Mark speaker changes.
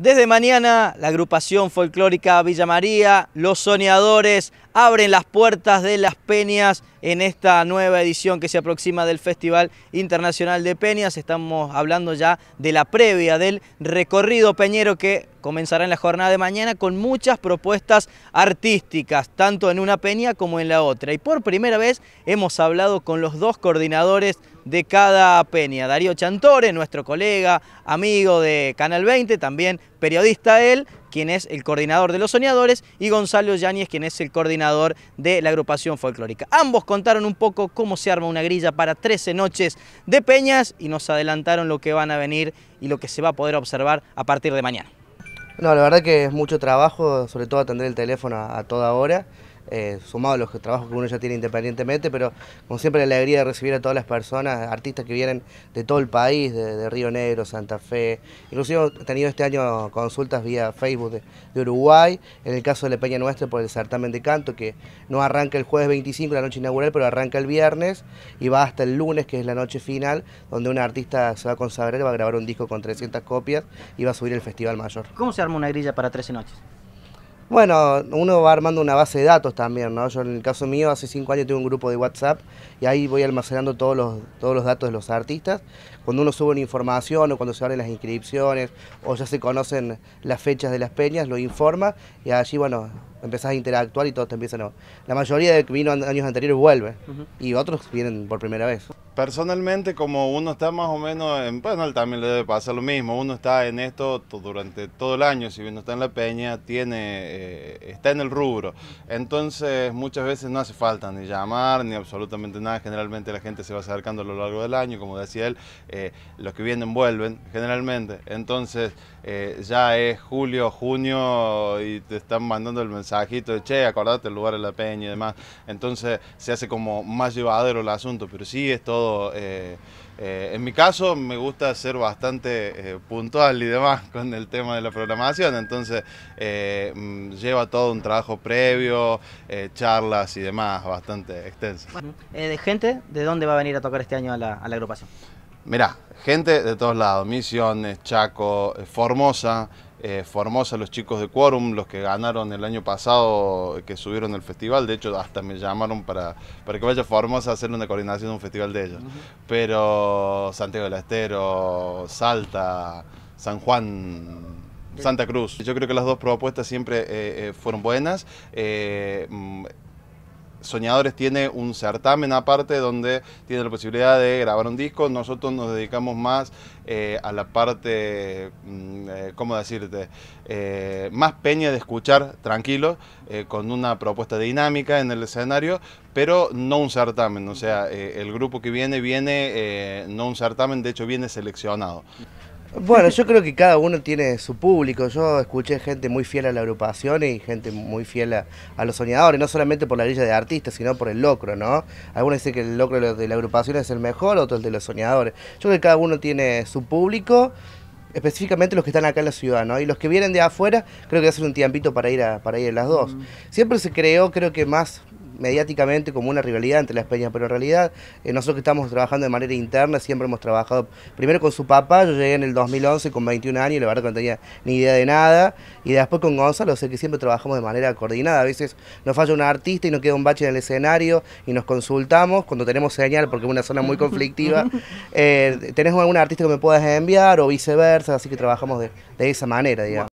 Speaker 1: Desde mañana, la agrupación folclórica Villa María, Los Soñadores, abren las puertas de las peñas en esta nueva edición que se aproxima del Festival Internacional de Peñas. Estamos hablando ya de la previa del recorrido peñero que comenzará en la jornada de mañana con muchas propuestas artísticas, tanto en una peña como en la otra. Y por primera vez hemos hablado con los dos coordinadores de cada peña. Darío Chantore, nuestro colega, amigo de Canal 20, también periodista él, quien es el coordinador de los soñadores, y Gonzalo Yáñez, quien es el coordinador de la agrupación folclórica. Ambos contaron un poco cómo se arma una grilla para 13 noches de peñas y nos adelantaron lo que van a venir y lo que se va a poder observar a partir de mañana.
Speaker 2: No, la verdad que es mucho trabajo, sobre todo atender el teléfono a, toda hora. Eh, sumado a los trabajos que uno ya tiene independientemente, pero como siempre la alegría de recibir a todas las personas, artistas que vienen de todo el país, de, Río Negro, Santa Fe, inclusive he tenido este año consultas vía Facebook de, Uruguay, en el caso de La Peña Nuestra por el certamen de canto, que no arranca el jueves 25, la noche inaugural, pero arranca el viernes y va hasta el lunes, que es la noche final, donde un artista se va a consagrar, va a grabar un disco con 300 copias y va a subir el Festival Mayor. ¿Cómo se arma una grilla para 13 noches? Bueno, uno va armando una base de datos también, ¿no? Yo en el caso mío, hace cinco años tuve un grupo de WhatsApp y ahí voy almacenando todos los, todos los datos de los artistas. Cuando uno sube una información o cuando se abren las inscripciones o ya se conocen las fechas de las peñas, lo informa y allí, bueno, empezás a interactuar y todos te empiezan a... La mayoría de que vino años anteriores vuelve y otros vienen por primera vez.
Speaker 3: Personalmente, como uno está más o menos, en, bueno, también le debe pasar lo mismo, uno está en esto durante todo el año, si bien no está en la peña, tiene, eh, está en el rubro. Entonces muchas veces no hace falta ni llamar, ni absolutamente nada, generalmente la gente se va acercando a lo largo del año, como decía él, eh, los que vienen vuelven, generalmente. Entonces eh, ya es julio, junio y te están mandando el mensaje sajito, de che, acordate el lugar de la peña y demás. Entonces se hace como más llevadero el asunto, pero sí es todo. Eh, eh, en mi caso me gusta ser bastante eh, puntual y demás con el tema de la programación, entonces mm, lleva todo un trabajo previo, charlas y demás bastante extenso.
Speaker 1: Bueno, de gente, ¿de dónde va a venir a tocar este año a la agrupación?
Speaker 3: mirá, gente de todos lados, Misiones, Chaco, eh, Formosa, eh, Formosa, los chicos de Quorum, los que ganaron el año pasado, que subieron el festival, de hecho hasta me llamaron para, para que vaya Formosa a hacer una coordinación de un festival de ellos. Pero Santiago del Estero, Salta, San Juan, Santa Cruz. Yo creo que las dos propuestas siempre eh, fueron buenas. Mm, Soñadores tiene un certamen aparte donde tiene la posibilidad de grabar un disco. Nosotros nos dedicamos más eh, a la parte, mm, eh, ¿cómo decirte? Eh, más peña de escuchar tranquilo, con una propuesta dinámica en el escenario, pero no un certamen. O sea, el grupo que viene, viene no un certamen, de hecho viene seleccionado.
Speaker 2: Bueno, yo creo que cada uno tiene su público. Yo escuché gente muy fiel a la agrupación y gente muy fiel a, los soñadores, no solamente por la grilla de artistas, sino por el locro, ¿no? Algunos dicen que el locro de la agrupación es el mejor, otros de los soñadores. Yo creo que cada uno tiene su público, específicamente los que están acá en la ciudad, ¿no? Y los que vienen de afuera, creo que hacen un tiempito para ir a, para ir a las dos. Mm. Siempre se creó, creo que más mediáticamente como una rivalidad entre las peñas, pero en realidad eh, nosotros que estamos trabajando de manera interna siempre hemos trabajado primero con su papá, yo llegué en el 2011 con 21 años y la verdad que no tenía ni idea de nada, y después con Gonzalo, sé que siempre trabajamos de manera coordinada, a veces nos falla un artista y nos queda un bache en el escenario y nos consultamos cuando tenemos señal porque es una zona muy conflictiva, eh, tenés algún artista que me puedas enviar o viceversa, así que trabajamos de, de esa manera, digamos.